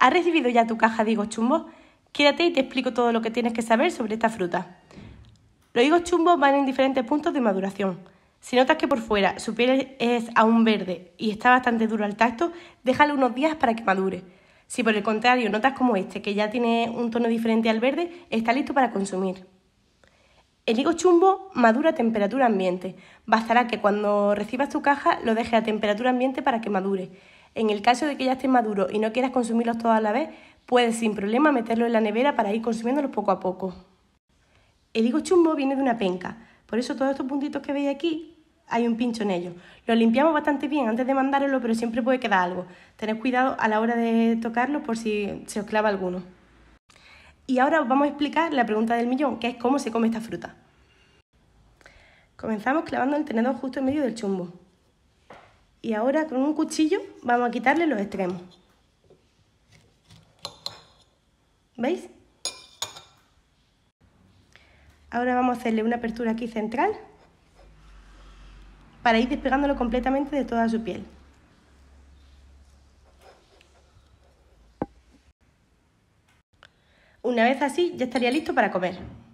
¿Has recibido ya tu caja de higos chumbos? Quédate y te explico todo lo que tienes que saber sobre esta fruta. Los higos chumbos van en diferentes puntos de maduración. Si notas que por fuera su piel es aún verde y está bastante duro al tacto, déjalo unos días para que madure. Si por el contrario notas como este, que ya tiene un tono diferente al verde, está listo para consumir. El higo chumbo madura a temperatura ambiente. Bastará que cuando recibas tu caja lo dejes a temperatura ambiente para que madure. En el caso de que ya estén maduros y no quieras consumirlos todos a la vez, puedes sin problema meterlos en la nevera para ir consumiéndolos poco a poco. El higo chumbo viene de una penca, por eso todos estos puntitos que veis aquí hay un pincho en ellos. Lo limpiamos bastante bien antes de mandarlo pero siempre puede quedar algo. Tened cuidado a la hora de tocarlo por si se os clava alguno. Y ahora os vamos a explicar la pregunta del millón, que es cómo se come esta fruta. Comenzamos clavando el tenedor justo en medio del chumbo. Y ahora con un cuchillo vamos a quitarle los extremos. ¿Veis? Ahora vamos a hacerle una apertura aquí central para ir despegándolo completamente de toda su piel. Una vez así ya estaría listo para comer.